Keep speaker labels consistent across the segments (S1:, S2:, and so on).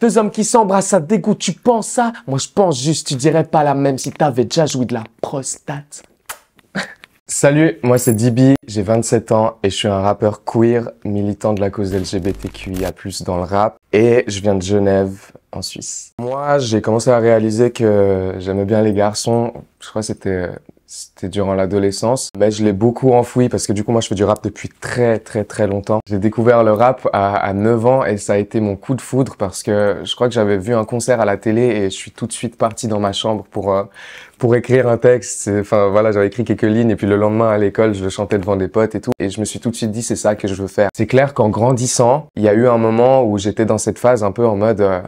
S1: Deux hommes qui s'embrassent à dégoût, tu penses ça Moi je pense juste, tu dirais pas la même si t'avais déjà joué de la prostate. Salut, moi c'est Dibi, j'ai 27 ans et je suis un rappeur queer, militant de la cause LGBTQIA+, dans le rap, et je viens de Genève, en Suisse. Moi, j'ai commencé à réaliser que j'aimais bien les garçons, je crois que c'était euh, c'était durant l'adolescence. Mais ben, je l'ai beaucoup enfoui parce que du coup, moi, je fais du rap depuis très, très, très longtemps. J'ai découvert le rap à, à, 9 ans et ça a été mon coup de foudre parce que je crois que j'avais vu un concert à la télé et je suis tout de suite parti dans ma chambre pour, euh, pour écrire un texte. Enfin, voilà, j'avais écrit quelques lignes et puis le lendemain à l'école, je chantais devant des potes et tout. Et je me suis tout de suite dit, c'est ça que je veux faire. C'est clair qu'en grandissant, il y a eu un moment où j'étais dans cette phase un peu en mode, euh,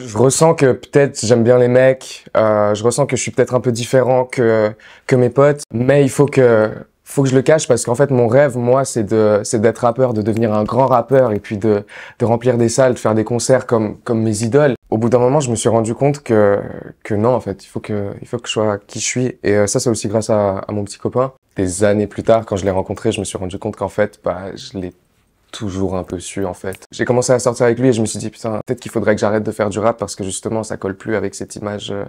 S1: je ressens que peut-être j'aime bien les mecs, euh, je ressens que je suis peut-être un peu différent que, que mes potes, mais il faut que, faut que je le cache parce qu'en fait mon rêve, moi, c'est de c'est d'être rappeur, de devenir un grand rappeur et puis de, de remplir des salles, de faire des concerts comme, comme mes idoles. Au bout d'un moment, je me suis rendu compte que, que non, en fait, il faut que, il faut que je sois qui je suis. Et euh, ça, c'est aussi grâce à, à mon petit copain. Des années plus tard, quand je l'ai rencontré, je me suis rendu compte qu'en fait, bah, je l'ai toujours un peu su en fait. J'ai commencé à sortir avec lui et je me suis dit putain, peut-être qu'il faudrait que j'arrête de faire du rap parce que justement ça colle plus avec cette image euh,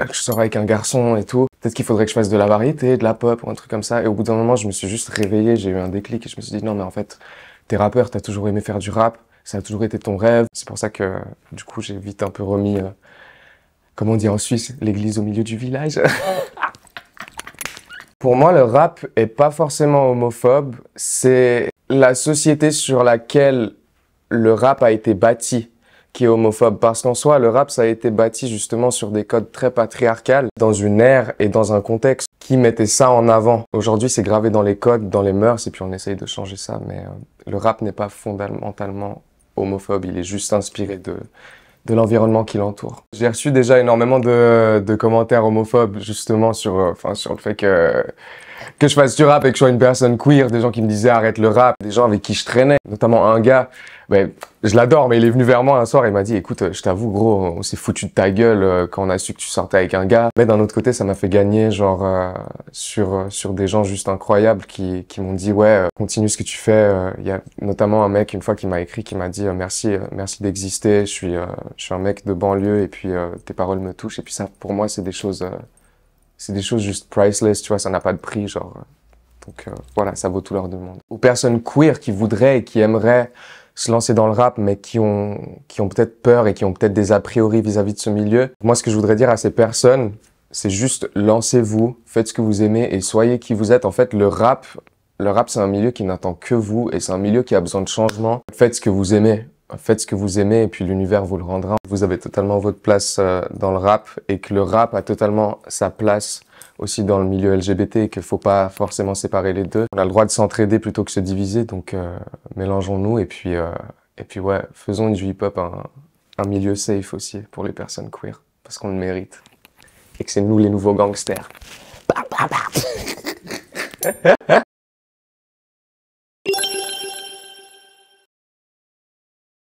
S1: euh, que je sors avec un garçon et tout. Peut-être qu'il faudrait que je fasse de la variété, de la pop ou un truc comme ça. Et au bout d'un moment, je me suis juste réveillé, j'ai eu un déclic et je me suis dit non mais en fait, t'es rappeur, t'as toujours aimé faire du rap, ça a toujours été ton rêve. C'est pour ça que du coup j'ai vite un peu remis, euh, comment dire, dit en Suisse, l'église au milieu du village. Pour moi, le rap est pas forcément homophobe. C'est la société sur laquelle le rap a été bâti qui est homophobe parce qu'en soi le rap ça a été bâti justement sur des codes très patriarcales dans une ère et dans un contexte qui mettait ça en avant. Aujourd'hui c'est gravé dans les codes, dans les mœurs et puis on essaye de changer ça mais euh, le rap n'est pas fondamentalement homophobe, il est juste inspiré de de l'environnement qui l'entoure. J'ai reçu déjà énormément de, de commentaires homophobes justement sur, euh, enfin sur le fait que que je fasse du rap et que je sois une personne queer, des gens qui me disaient arrête le rap, des gens avec qui je traînais, notamment un gars, ben, je l'adore, mais il est venu vers moi un soir et m'a dit écoute, je t'avoue gros, on s'est foutu de ta gueule euh, quand on a su que tu sortais avec un gars. Mais d'un autre côté, ça m'a fait gagner genre euh, sur euh, sur des gens juste incroyables qui m'ont dit ouais, continue ce que tu fais. Il y a notamment un mec une fois qui m'a écrit qui m'a dit merci merci d'exister, je suis je suis un mec de banlieue et puis tes paroles me touchent et puis ça pour moi c'est des choses c'est des choses juste priceless, tu vois, ça n'a pas de prix, genre. Euh, donc euh, voilà, ça vaut tout leur demande. Aux personnes queer qui voudraient et qui aimeraient se lancer dans le rap, mais qui ont, qui ont peut-être peur et qui ont peut-être des a priori vis-à-vis -vis de ce milieu, moi ce que je voudrais dire à ces personnes, c'est juste lancez-vous, faites ce que vous aimez et soyez qui vous êtes. En fait, le rap, le rap c'est un milieu qui n'attend que vous et c'est un milieu qui a besoin de changement. Faites ce que vous aimez faites ce que vous aimez et puis l'univers vous le rendra. Vous avez totalement votre place euh, dans le rap et que le rap a totalement sa place aussi dans le milieu LGBT et qu'il faut pas forcément séparer les deux. On a le droit de s'entraider plutôt que se diviser, donc euh, mélangeons-nous et puis euh, et puis ouais, faisons du hip-hop un, un milieu safe aussi pour les personnes queer parce qu'on le mérite et que c'est nous les nouveaux gangsters.